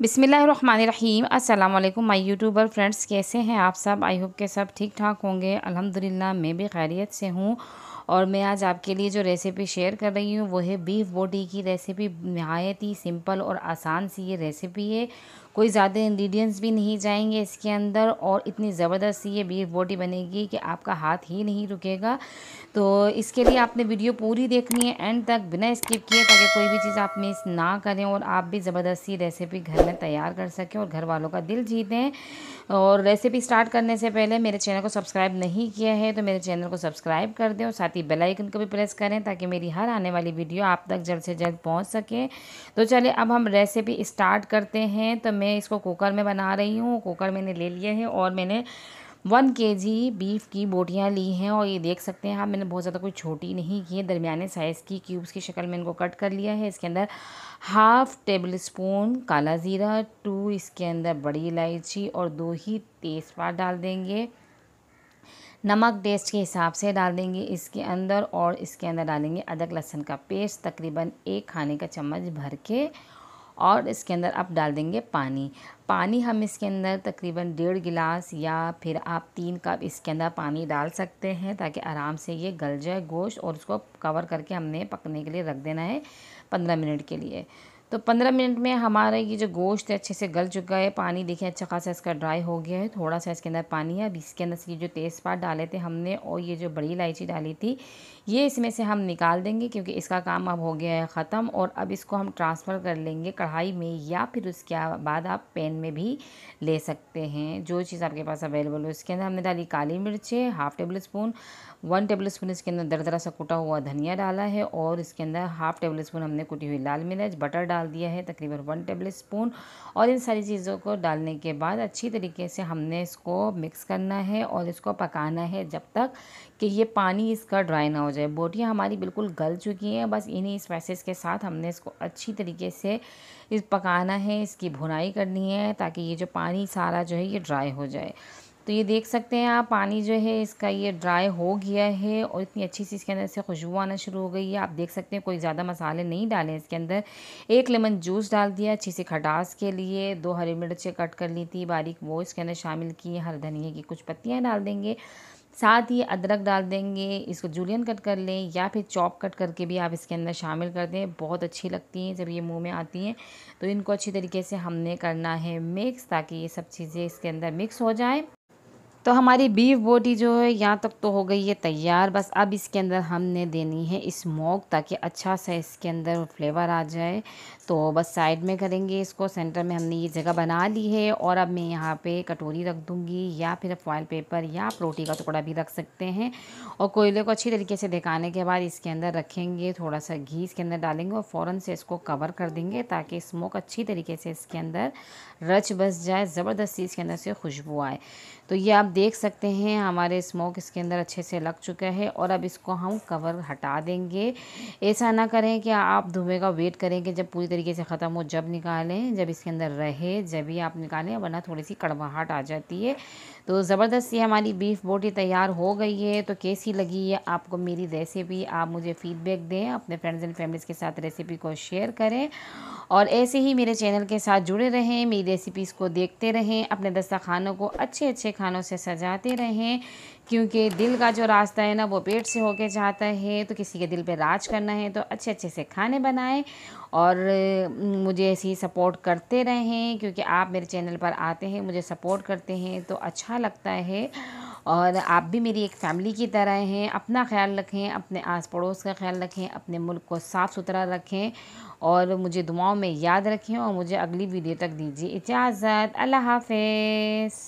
बिसमीम् अल्लाम माई YouTuber friends कैसे हैं आप सब आई होप के सब ठीक ठाक होंगे अल्हम्दुलिल्लाह मैं भी खैरियत से हूँ और मैं आज आपके लिए जो रेसिपी शेयर कर रही हूँ वो है बीफ बोटी की रेसिपी नहायत ही सिंपल और आसान सी ये रेसिपी है कोई ज़्यादा इंग्रेडिएंट्स भी नहीं जाएंगे इसके अंदर और इतनी ज़बरदस्त ये बीफ बोटी बनेगी कि आपका हाथ ही नहीं रुकेगा तो इसके लिए आपने वीडियो पूरी देखनी है एंड तक बिना स्किप किए ताकि कोई भी चीज़ आप मिस ना करें और आप भी ज़बरदस्ती रेसिपी घर में तैयार कर सकें और घर वालों का दिल जीतें और रेसिपी स्टार्ट करने से पहले मेरे चैनल को सब्सक्राइब नहीं किया है तो मेरे चैनल को सब्सक्राइब कर दें और साथ ही बेल आइकन को भी प्रेस करें ताकि मेरी हर आने वाली वीडियो आप तक जल्द से जल्द पहुँच सके तो चलिए अब हम रेसिपी स्टार्ट करते हैं तो मैं इसको कुकर में बना रही हूँ कुकर मैंने ले लिया है और मैंने वन के जी बीफ की बोटियाँ ली हैं और ये देख सकते हैं आप मैंने बहुत ज़्यादा कोई छोटी नहीं की है दरमियाने साइज़ की क्यूब्स की शक्ल में इनको कट कर लिया है इसके अंदर हाफ़ टेबल स्पून काला ज़ीरा टू इसके अंदर बड़ी इलायची और दो ही तेज़पात डाल देंगे नमक टेस्ट के हिसाब से डाल देंगे इसके अंदर और इसके अंदर डालेंगे अदरक लहसन का पेस्ट तकरीबन एक खाने का चम्मच भर के और इसके अंदर आप डाल देंगे पानी पानी हम इसके अंदर तकरीबन डेढ़ गिलास या फिर आप तीन कप इसके अंदर पानी डाल सकते हैं ताकि आराम से ये गल जाए गोश्त और उसको कवर करके हमने पकने के लिए रख देना है पंद्रह मिनट के लिए तो पंद्रह मिनट में हमारा ये जो गोश्त है अच्छे से गल चुका है पानी देखिए अच्छा खासा इसका ड्राई हो गया है थोड़ा सा इसके अंदर पानी है अब इसके अंदर से ये जो तेज़पात डाले थे हमने और ये जो बड़ी इलायची डाली थी ये इसमें से हम निकाल देंगे क्योंकि इसका काम अब हो गया है ख़त्म और अब इसको हम ट्रांसफ़र कर लेंगे कढ़ाई में या फिर उसके बाद आप पेन में भी ले सकते हैं जो चीज़ आपके पास अवेलेबल हो इसके अंदर हमने डाली काली मिर्चें half tablespoon one tablespoon इसके अंदर दर सा कुटा हुआ धनिया डाला है और इसके अंदर हाफ़ टेबल स्पून हमने कुटी हुई लाल मिर्च बटर डाला डाल दिया है तकरीबन वन टेबल स्पून और इन सारी चीज़ों को डालने के बाद अच्छी तरीके से हमने इसको मिक्स करना है और इसको पकाना है जब तक कि ये पानी इसका ड्राई ना हो जाए बोटियाँ हमारी बिल्कुल गल चुकी हैं बस इन्हीं स्पाइसिस के साथ हमने इसको अच्छी तरीके से इस पकाना है इसकी भुनाई करनी है ताकि ये जो पानी सारा जो है ये ड्राई हो जाए तो ये देख सकते हैं आप पानी जो है इसका ये ड्राई हो गया है और इतनी अच्छी सी इसके अंदर से खुशबू आना शुरू हो गई है आप देख सकते हैं कोई ज़्यादा मसाले नहीं डाले इसके अंदर एक लेमन जूस डाल दिया अच्छी सी खटास के लिए दो हरी मिर्चें कट कर ली थी बारीक वो इसके अंदर शामिल की हर धनिए की कुछ पत्तियाँ डाल देंगे साथ ही अदरक डाल देंगे इसको जूलियन कट कर लें या फिर चॉप कट करके भी आप इसके अंदर शामिल कर दें बहुत अच्छी लगती हैं जब ये मुंह में आती हैं तो इनको अच्छी तरीके से हमने करना है मिक्स ताकि ये सब चीज़ें इसके अंदर मिक्स हो जाए तो हमारी बीफ बोटी जो है यहाँ तक तो हो गई है तैयार बस अब इसके अंदर हमने देनी है स्मोक ताकि अच्छा सा इसके अंदर फ्लेवर आ जाए तो बस साइड में करेंगे इसको सेंटर में हमने ये जगह बना ली है और अब मैं यहाँ पे कटोरी रख दूँगी या फिर फॉइल पेपर या रोटी का टुकड़ा भी रख सकते हैं और कोयले को अच्छी तरीके से दिखाने के बाद इसके अंदर रखेंगे थोड़ा सा घी इसके अंदर डालेंगे और फ़ौरन से इसको कवर कर देंगे ताकि स्मोक अच्छी तरीके से इसके अंदर रच बस जाए ज़बरदस्ती इसके अंदर से खुशबू आए तो ये आप देख सकते हैं हमारे स्मोक इसके अंदर अच्छे से लग चुका है और अब इसको हम कवर हटा देंगे ऐसा ना करें कि आप धुएँ का वेट करें कि जब पूरी तरीके से ख़त्म हो जब निकालें जब इसके अंदर रहे जब ही आप निकालें वरना थोड़ी सी कड़वाहट आ जाती है तो ज़बरदस्त ये हमारी बीफ बोटी तैयार हो गई है तो कैसी लगी है आपको मेरी रेसिपी आप मुझे फ़ीडबैक दें अपने फ्रेंड्स एंड फैमिलीज़ के साथ रेसिपी को शेयर करें और ऐसे ही मेरे चैनल के साथ जुड़े रहें मेरी रेसिपीज़ को देखते रहें अपने दस्ता खानों को अच्छे अच्छे खानों से सजाते रहें क्योंकि दिल का जो रास्ता है ना वो पेट से होके जाता है तो किसी के दिल पे राज करना है तो अच्छे अच्छे से खाने बनाएं और मुझे ऐसे ही सपोर्ट करते रहें क्योंकि आप मेरे चैनल पर आते हैं मुझे सपोर्ट करते हैं तो अच्छा लगता है और आप भी मेरी एक फ़ैमिली की तरह हैं अपना ख्याल रखें अपने आस पड़ोस का ख्याल रखें अपने मुल्क को साफ़ सुथरा रखें और मुझे दुआओं में याद रखें और मुझे अगली वीडियो तक दीजिए इजाज़त अल्लाह हाफिज़